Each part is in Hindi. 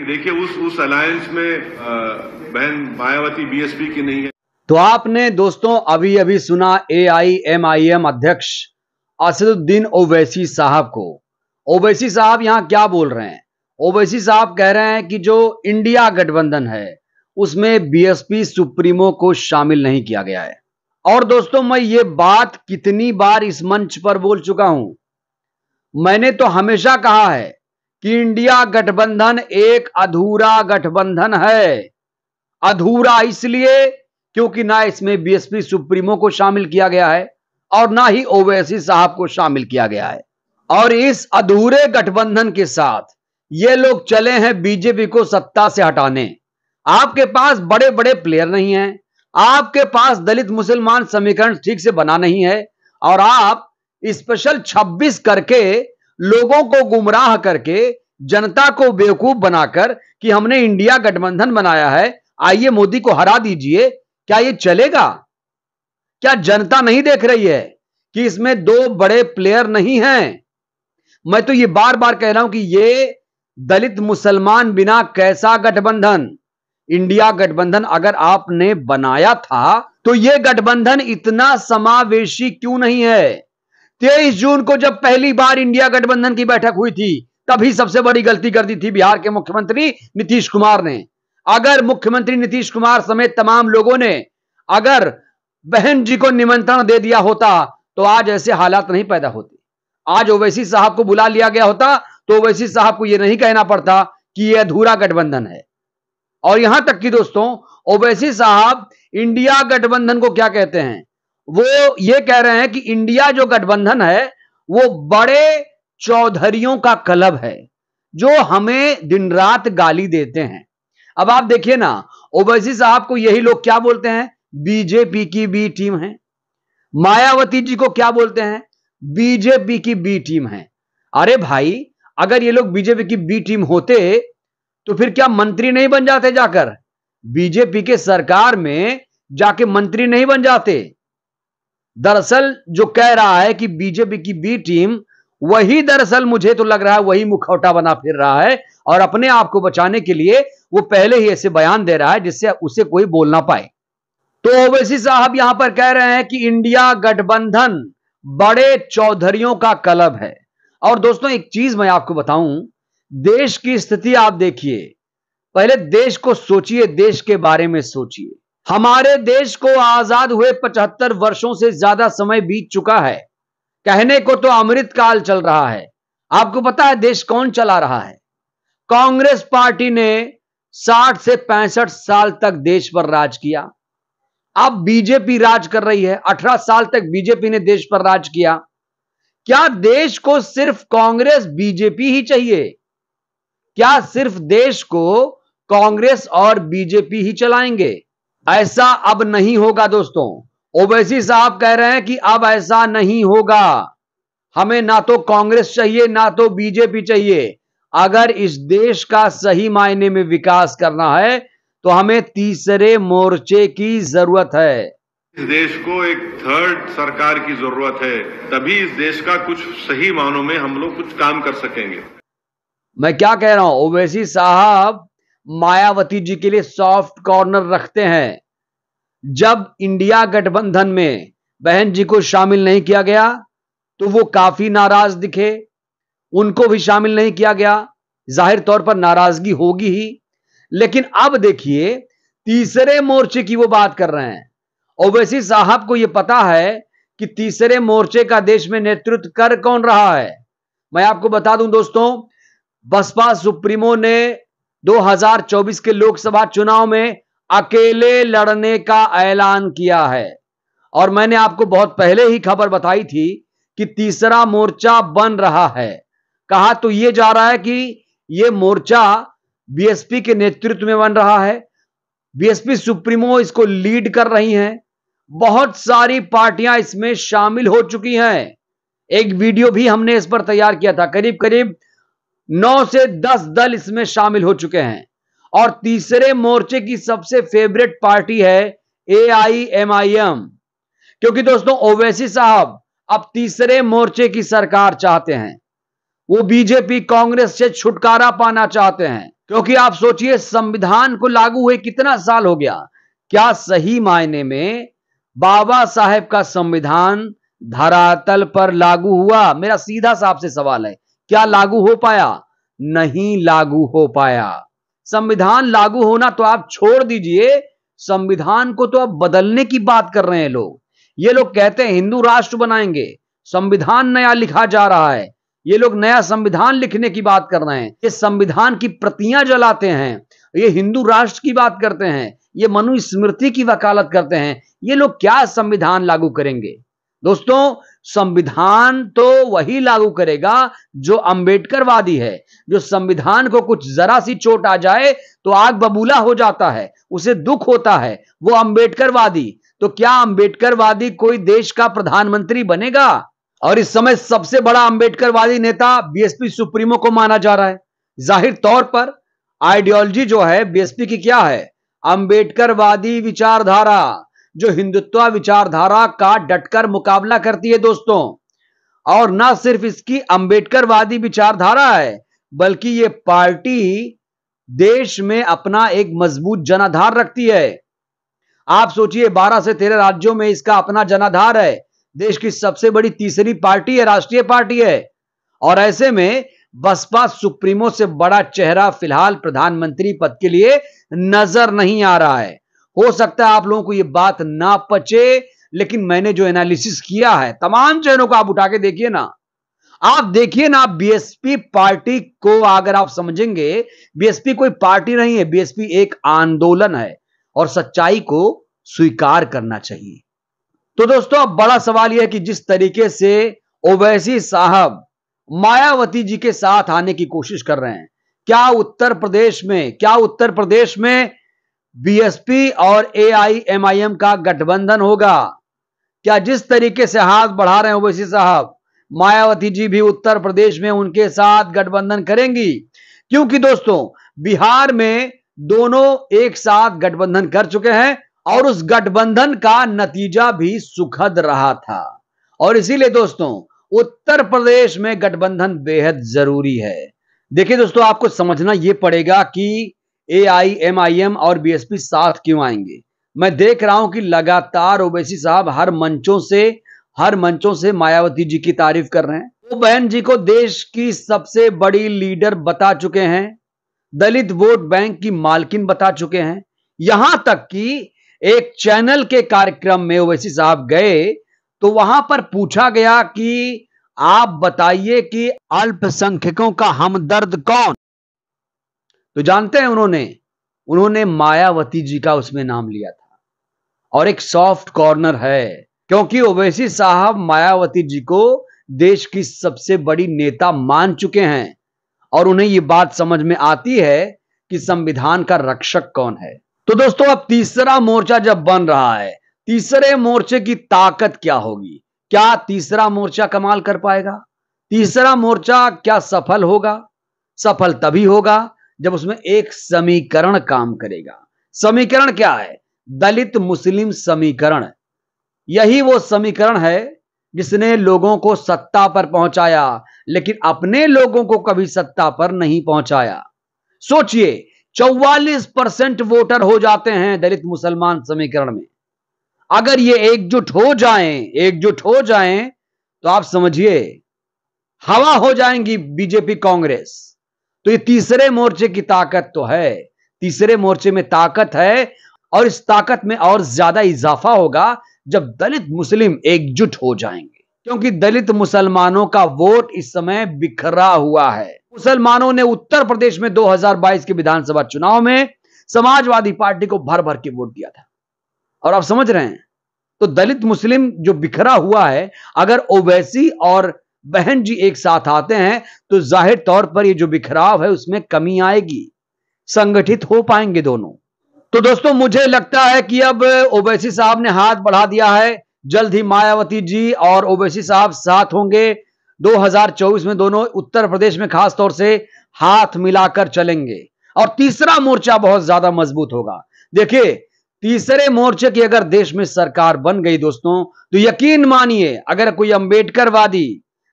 देखिए उस उस अलायंस में बहन मायावती बीएसपी की नहीं है तो आपने दोस्तों अभी अभी सुना एआईएमआईएम अध्यक्ष असदुद्दीन ओवैसी साहब को ओवैसी साहब यहाँ क्या बोल रहे हैं ओवैसी साहब कह रहे हैं कि जो इंडिया गठबंधन है उसमें बीएसपी सुप्रीमो को शामिल नहीं किया गया है और दोस्तों मैं ये बात कितनी बार इस मंच पर बोल चुका हूं मैंने तो हमेशा कहा है कि इंडिया गठबंधन एक अधूरा गठबंधन है अधूरा इसलिए क्योंकि ना इसमें बीएसपी सुप्रीमो को शामिल किया गया है और ना ही ओवैसी साहब को शामिल किया गया है और इस अधूरे गठबंधन के साथ ये लोग चले हैं बीजेपी को सत्ता से हटाने आपके पास बड़े बड़े प्लेयर नहीं है आपके पास दलित मुसलमान समीकरण ठीक से बना नहीं है और आप स्पेशल 26 करके लोगों को गुमराह करके जनता को बेवकूफ बनाकर कि हमने इंडिया गठबंधन बनाया है आइए मोदी को हरा दीजिए क्या ये चलेगा क्या जनता नहीं देख रही है कि इसमें दो बड़े प्लेयर नहीं हैं मैं तो ये बार बार कह रहा हूं कि ये दलित मुसलमान बिना कैसा गठबंधन इंडिया गठबंधन अगर आपने बनाया था तो यह गठबंधन इतना समावेशी क्यों नहीं है तेईस जून को जब पहली बार इंडिया गठबंधन की बैठक हुई थी तभी सबसे बड़ी गलती कर दी थी बिहार के मुख्यमंत्री नीतीश कुमार ने अगर मुख्यमंत्री नीतीश कुमार समेत तमाम लोगों ने अगर बहन जी को निमंत्रण दे दिया होता तो आज ऐसे हालात नहीं पैदा होते आज ओवैसी साहब को बुला लिया गया होता तो ओवैसी साहब को यह नहीं कहना पड़ता कि यह अधूरा गठबंधन है और यहां तक कि दोस्तों ओवैसी साहब इंडिया गठबंधन को क्या कहते हैं वो ये कह रहे हैं कि इंडिया जो गठबंधन है वो बड़े चौधरियों का क्लब है जो हमें दिन रात गाली देते हैं अब आप देखिए ना ओबैसी साहब को यही लोग क्या बोलते हैं बीजेपी की बी टीम है मायावती जी को क्या बोलते हैं बीजेपी की बी टीम है अरे भाई अगर ये लोग बीजेपी की बी टीम होते तो फिर क्या मंत्री नहीं बन जाते जाकर बीजेपी के सरकार में जाके मंत्री नहीं बन जाते दरअसल जो कह रहा है कि बीजेपी की बी टीम वही दरअसल मुझे तो लग रहा है वही मुखौटा बना फिर रहा है और अपने आप को बचाने के लिए वो पहले ही ऐसे बयान दे रहा है जिससे उसे कोई बोल ना पाए तो ओवैसी साहब यहां पर कह रहे हैं कि इंडिया गठबंधन बड़े चौधरियों का क्लब है और दोस्तों एक चीज मैं आपको बताऊं देश की स्थिति आप देखिए पहले देश को सोचिए देश के बारे में सोचिए हमारे देश को आजाद हुए पचहत्तर वर्षों से ज्यादा समय बीत चुका है कहने को तो अमृत काल चल रहा है आपको पता है देश कौन चला रहा है कांग्रेस पार्टी ने 60 से पैंसठ साल तक देश पर राज किया अब बीजेपी राज कर रही है 18 साल तक बीजेपी ने देश पर राज किया क्या देश को सिर्फ कांग्रेस बीजेपी ही चाहिए क्या सिर्फ देश को कांग्रेस और बीजेपी ही चलाएंगे ऐसा अब नहीं होगा दोस्तों ओवैसी साहब कह रहे हैं कि अब ऐसा नहीं होगा हमें ना तो कांग्रेस चाहिए ना तो बीजेपी चाहिए अगर इस देश का सही मायने में विकास करना है तो हमें तीसरे मोर्चे की जरूरत है इस देश को एक थर्ड सरकार की जरूरत है तभी इस देश का कुछ सही मानों में हम लोग कुछ काम कर सकेंगे मैं क्या कह रहा हूं ओवैसी साहब मायावती जी के लिए सॉफ्ट कॉर्नर रखते हैं जब इंडिया गठबंधन में बहन जी को शामिल नहीं किया गया तो वो काफी नाराज दिखे उनको भी शामिल नहीं किया गया जाहिर तौर पर नाराजगी होगी ही लेकिन अब देखिए तीसरे मोर्चे की वो बात कर रहे हैं ओवैसी साहब को यह पता है कि तीसरे मोर्चे का देश में नेतृत्व कर कौन रहा है मैं आपको बता दूं दोस्तों बसपा सुप्रीमो ने 2024 के लोकसभा चुनाव में अकेले लड़ने का ऐलान किया है और मैंने आपको बहुत पहले ही खबर बताई थी कि तीसरा मोर्चा बन रहा है कहा तो यह जा रहा है कि यह मोर्चा बीएसपी के नेतृत्व में बन रहा है बीएसपी सुप्रीमो इसको लीड कर रही हैं बहुत सारी पार्टियां इसमें शामिल हो चुकी हैं एक वीडियो भी हमने इस पर तैयार किया था करीब करीब नौ से दस दल इसमें शामिल हो चुके हैं और तीसरे मोर्चे की सबसे फेवरेट पार्टी है ए आई एम आई एम क्योंकि दोस्तों ओवैसी साहब अब तीसरे मोर्चे की सरकार चाहते हैं वो बीजेपी कांग्रेस से छुटकारा पाना चाहते हैं क्योंकि आप सोचिए संविधान को लागू हुए कितना साल हो गया क्या सही मायने में बाबा साहेब का संविधान धरातल पर लागू हुआ मेरा सीधा साहब से सवाल है क्या लागू हो पाया नहीं लागू हो पाया संविधान लागू होना तो आप छोड़ दीजिए संविधान को तो आप बदलने की बात कर रहे हैं लोग ये लोग कहते हैं हिंदू राष्ट्र बनाएंगे संविधान नया लिखा जा रहा है ये लोग नया संविधान लिखने की बात कर रहे हैं ये संविधान की प्रतियां जलाते हैं ये हिंदू राष्ट्र की बात करते हैं ये मनुस्मृति की वकालत करते हैं ये लोग क्या संविधान लागू करेंगे दोस्तों संविधान तो वही लागू करेगा जो अंबेडकरवादी है जो संविधान को कुछ जरा सी चोट आ जाए तो आग बबूला हो जाता है उसे दुख होता है वो अंबेडकरवादी तो क्या अंबेडकरवादी कोई देश का प्रधानमंत्री बनेगा और इस समय सबसे बड़ा अंबेडकरवादी नेता बीएसपी सुप्रीमो को माना जा रहा है जाहिर तौर पर आइडियोलॉजी जो है बीएसपी की क्या है अंबेडकरवादी विचारधारा जो हिंदुत्व विचारधारा का डटकर मुकाबला करती है दोस्तों और ना सिर्फ इसकी अंबेडकरवादी विचारधारा है बल्कि ये पार्टी देश में अपना एक मजबूत जनाधार रखती है आप सोचिए 12 से 13 राज्यों में इसका अपना जनाधार है देश की सबसे बड़ी तीसरी पार्टी है राष्ट्रीय पार्टी है और ऐसे में बसपा सुप्रीमो से बड़ा चेहरा फिलहाल प्रधानमंत्री पद के लिए नजर नहीं आ रहा है हो सकता है आप लोगों को ये बात ना पचे लेकिन मैंने जो एनालिसिस किया है तमाम चेहरों को आप उठा के देखिए ना आप देखिए ना बीएसपी पार्टी को अगर आप समझेंगे बीएसपी कोई पार्टी नहीं है बीएसपी एक आंदोलन है और सच्चाई को स्वीकार करना चाहिए तो दोस्तों अब बड़ा सवाल यह कि जिस तरीके से ओवैसी साहब मायावती जी के साथ आने की कोशिश कर रहे हैं क्या उत्तर प्रदेश में क्या उत्तर प्रदेश में बीएसपी और एआईएमआईएम का गठबंधन होगा क्या जिस तरीके से हाथ बढ़ा रहे हैं ओवैसी साहब मायावती जी भी उत्तर प्रदेश में उनके साथ गठबंधन करेंगी क्योंकि दोस्तों बिहार में दोनों एक साथ गठबंधन कर चुके हैं और उस गठबंधन का नतीजा भी सुखद रहा था और इसीलिए दोस्तों उत्तर प्रदेश में गठबंधन बेहद जरूरी है देखिए दोस्तों आपको समझना यह पड़ेगा कि A I M I M और पी साथ क्यों आएंगे मैं देख रहा हूं कि लगातार ओबेसी साहब हर मंचों से हर मंचों से मायावती जी की तारीफ कर रहे हैं वो बहन जी को देश की सबसे बड़ी लीडर बता चुके हैं दलित वोट बैंक की मालकिन बता चुके हैं यहां तक कि एक चैनल के कार्यक्रम में ओवैसी साहब गए तो वहां पर पूछा गया कि आप बताइए कि अल्पसंख्यकों का हमदर्द कौन तो जानते हैं उन्होंने उन्होंने मायावती जी का उसमें नाम लिया था और एक सॉफ्ट कॉर्नर है क्योंकि ओवैसी साहब मायावती जी को देश की सबसे बड़ी नेता मान चुके हैं और उन्हें ये बात समझ में आती है कि संविधान का रक्षक कौन है तो दोस्तों अब तीसरा मोर्चा जब बन रहा है तीसरे मोर्चे की ताकत क्या होगी क्या तीसरा मोर्चा कमाल कर पाएगा तीसरा मोर्चा क्या सफल होगा सफल तभी होगा जब उसमें एक समीकरण काम करेगा समीकरण क्या है दलित मुस्लिम समीकरण यही वो समीकरण है जिसने लोगों को सत्ता पर पहुंचाया लेकिन अपने लोगों को कभी सत्ता पर नहीं पहुंचाया सोचिए चौवालीस परसेंट वोटर हो जाते हैं दलित मुसलमान समीकरण में अगर ये एकजुट हो जाएं, एकजुट हो जाएं, तो आप समझिए हवा हो जाएंगी बीजेपी कांग्रेस तो ये तीसरे मोर्चे की ताकत तो है तीसरे मोर्चे में ताकत है और इस ताकत में और ज्यादा इजाफा होगा जब दलित मुस्लिम एकजुट हो जाएंगे क्योंकि दलित मुसलमानों का वोट इस समय बिखरा हुआ है मुसलमानों ने उत्तर प्रदेश में 2022 के विधानसभा चुनाव में समाजवादी पार्टी को भर भर के वोट दिया था और आप समझ रहे हैं तो दलित मुस्लिम जो बिखरा हुआ है अगर ओबैसी और बहन जी एक साथ आते हैं तो जाहिर तौर पर ये जो बिखराव है उसमें कमी आएगी संगठित हो पाएंगे दोनों तो दोस्तों मुझे लगता है कि अब ओबैसी साहब ने हाथ बढ़ा दिया है जल्द ही मायावती जी और ओबैसी साहब साथ होंगे 2024 में दोनों उत्तर प्रदेश में खासतौर से हाथ मिलाकर चलेंगे और तीसरा मोर्चा बहुत ज्यादा मजबूत होगा देखिए तीसरे मोर्चे की अगर देश में सरकार बन गई दोस्तों तो यकीन मानिए अगर कोई अंबेडकरवादी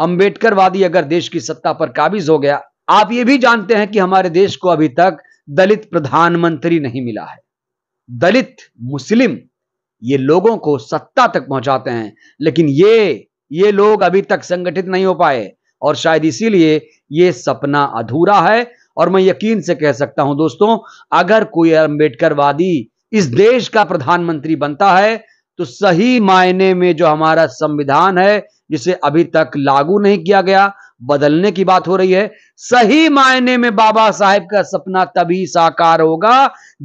अंबेडकरवादी अगर देश की सत्ता पर काबिज हो गया आप ये भी जानते हैं कि हमारे देश को अभी तक दलित प्रधानमंत्री नहीं मिला है दलित मुस्लिम ये लोगों को सत्ता तक पहुंचाते हैं लेकिन ये ये लोग अभी तक संगठित नहीं हो पाए और शायद इसीलिए ये सपना अधूरा है और मैं यकीन से कह सकता हूं दोस्तों अगर कोई अंबेडकरवादी इस देश का प्रधानमंत्री बनता है तो सही मायने में जो हमारा संविधान है जिसे अभी तक लागू नहीं किया गया बदलने की बात हो रही है सही मायने में बाबा साहेब का सपना तभी साकार होगा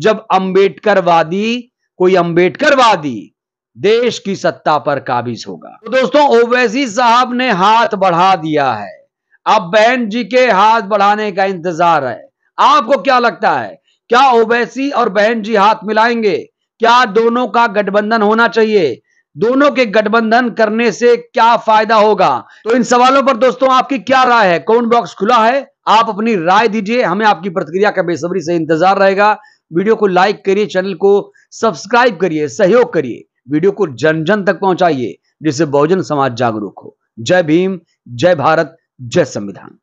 जब अंबेडकरवादी कोई अंबेडकरवादी देश की सत्ता पर काबिज होगा तो दोस्तों ओवैसी साहब ने हाथ बढ़ा दिया है अब बहन जी के हाथ बढ़ाने का इंतजार है आपको क्या लगता है क्या ओवैसी और बहन जी हाथ मिलाएंगे क्या दोनों का गठबंधन होना चाहिए दोनों के गठबंधन करने से क्या फायदा होगा तो इन सवालों पर दोस्तों आपकी क्या राय है कमेंट बॉक्स खुला है आप अपनी राय दीजिए हमें आपकी प्रतिक्रिया का बेसब्री से इंतजार रहेगा वीडियो को लाइक करिए चैनल को सब्सक्राइब करिए सहयोग करिए वीडियो को जन जन तक पहुंचाइए जिससे बहुजन समाज जागरूक हो जय भीम जय भारत जय संविधान